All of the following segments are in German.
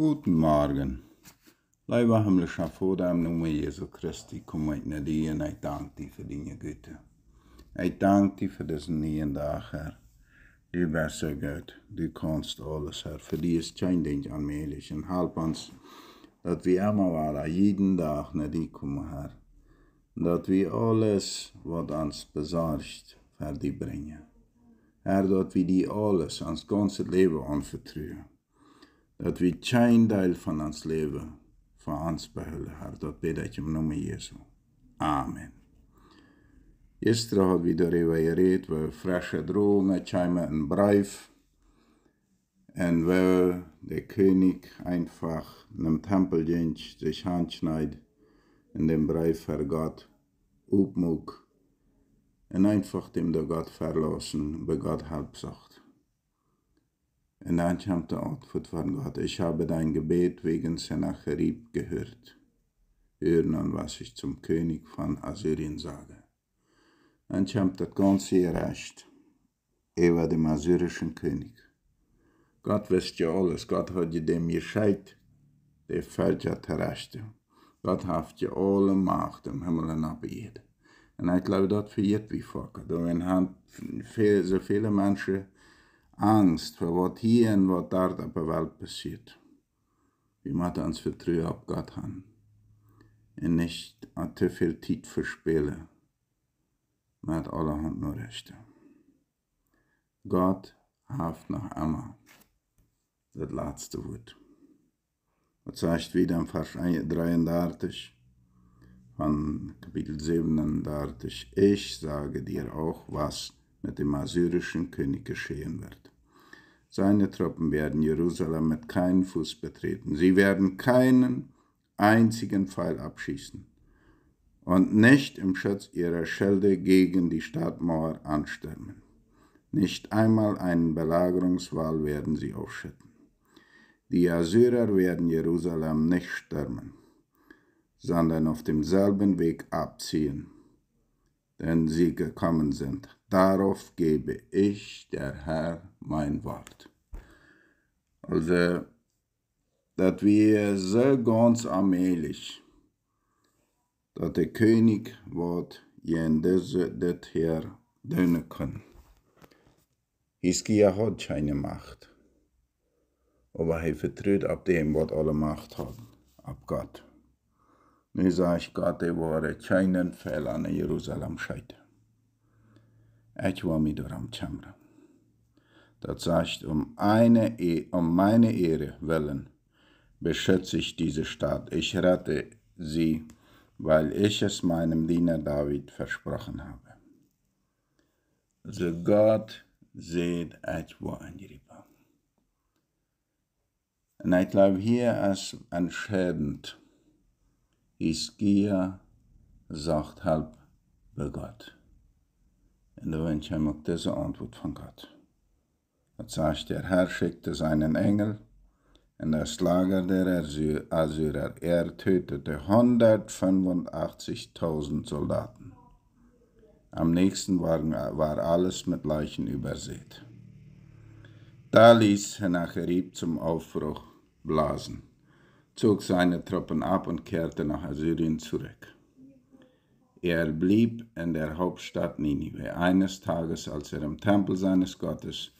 Guten Morgen. Leiber himmlischer Vater, im Namen Jesu Christi, komm mit nach die und ich danke dir für deine Güte. Ich danke dir für diesen neuen Tag, Herr. Du bist so gut. Du kannst alles, Herr. Für dich ist kein Ding mir, Und help uns, dat wir immer jeden dag nach die kommen, Herr. Dat wir alles, was uns besorgt, für dich brengen. Herr, dat wir die alles, ans ganze Leben anvertrauen. dat we geen deel van ons leven voor ons behouden hebben. Dat bid ik in noemen Jezus. Amen. Gisteren had we daarover geredet, we frische dromen, kwamen een brief en we de koning einfach in een tempel zich aansnijdt in den brief voor God opmoek en einfach dem der Gott verlassen, bei Gott Halbsacht genadehamte Outfit von Gott. Ich habe dein Gebet wegen Sennacherib gehört. Hör nun, was ich zum König von Assyrien sage. Anscham hat ganz ihr Recht. Er war dem assyrischen König. Gott wisst ja alles. Gott hat ja dem Gescheit, der fällt ja der Rechte. Gott hat ja alle Macht im Himmel und auf Erde. Und ich glaube, das für wie Volk. Und wenn so viele Menschen angst vor was hier und was dort auf der Welt passiert. Vi måste uns för tro av Gott han. und nicht att te viel tid förspela med allerhand Norrechte. Gott haft noch einmal das letzte Wort. Das heißt wieder im Vers 33 von Kapitel 37, ich sage dir auch, was mit dem assyrischen König geschehen wird. Seine Truppen werden Jerusalem mit keinem Fuß betreten. Sie werden keinen einzigen Pfeil abschießen und nicht im Schutz ihrer Schelde gegen die Stadtmauer anstürmen. Nicht einmal einen Belagerungswall werden sie aufschütten. Die Assyrer werden Jerusalem nicht stürmen, sondern auf demselben Weg abziehen denn sie gekommen sind. Darauf gebe ich, der Herr, mein Wort. Also, dass wir so ganz allmählich, dass der König wird jendes det hier dünnen können. Hiskia hat keine Macht, aber er vertritt ab dem, was alle Macht hat, ab Gott. Nézáskáté vore csajnen felállna Jeruzsálem sajt. Egy valami doram csamra. Das heißt, um, eine, e, um meine Ehre willen beschütze ich diese Stadt. Ich rette sie, weil ich es meinem Diener David versprochen habe. So Gott sieht etwa an Jeriba. Und ich glaube, hier ist entscheidend, Ischia sagt halb begat. En dan wens hem ook deze antwoord van God. Het zegt, der Herr schickte seinen engel in das Lager der Assyrer, er tötete 185.000 Soldaten. Am nächsten waren, war alles mit Leichen übersät. Da ließ Hennacherib zum Aufbruch blasen zog seine Truppen ab und kehrte nach Assyrien zurück. Er blieb in der Hauptstadt Ninive. Eines Tages, als er im Tempel seines Gottes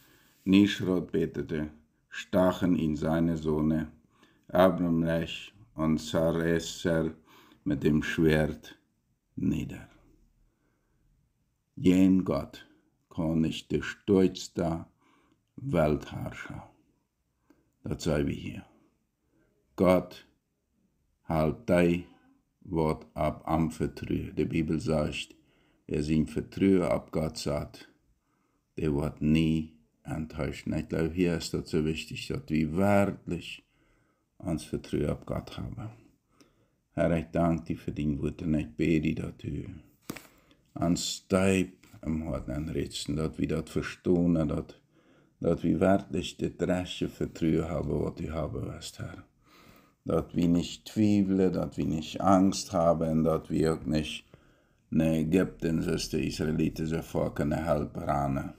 Nishrod betete, stachen ihn seine Söhne Abramlech und Sareser mit dem Schwert nieder. Jen Gott, König der stolzsten Weltherrscher. Das sei wie hier. Gott hat dein Wort ab am Vertrauen. Die Bibel sagt, wer sich Vertrauen ab Gott sagt, der wird nie enttäuscht. Ich glaube, hier ist das so wichtig, dass wir wörtlich ans Vertrauen ab Gott haben. Herr, ich danke dir für dein Wort und ich bete, dass du ans Teib im Hort anritzen, dass wir das verstehen, dass, dass wir wörtlich das Rechte Vertrauen haben, was du haben wirst, Herr dort wir nicht zweifeln, dort wir nicht Angst haben, dort wir auch nicht ne Ägypten, dass die Israeliten sofort keine Help ranen,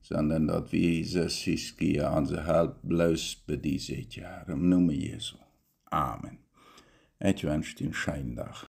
sondern dort wir Jesus Hiskia, unsere Help, bloß bei diesem Jahr, im Namen Jesu. Amen. Ich wünsche dir einen schönen Tag.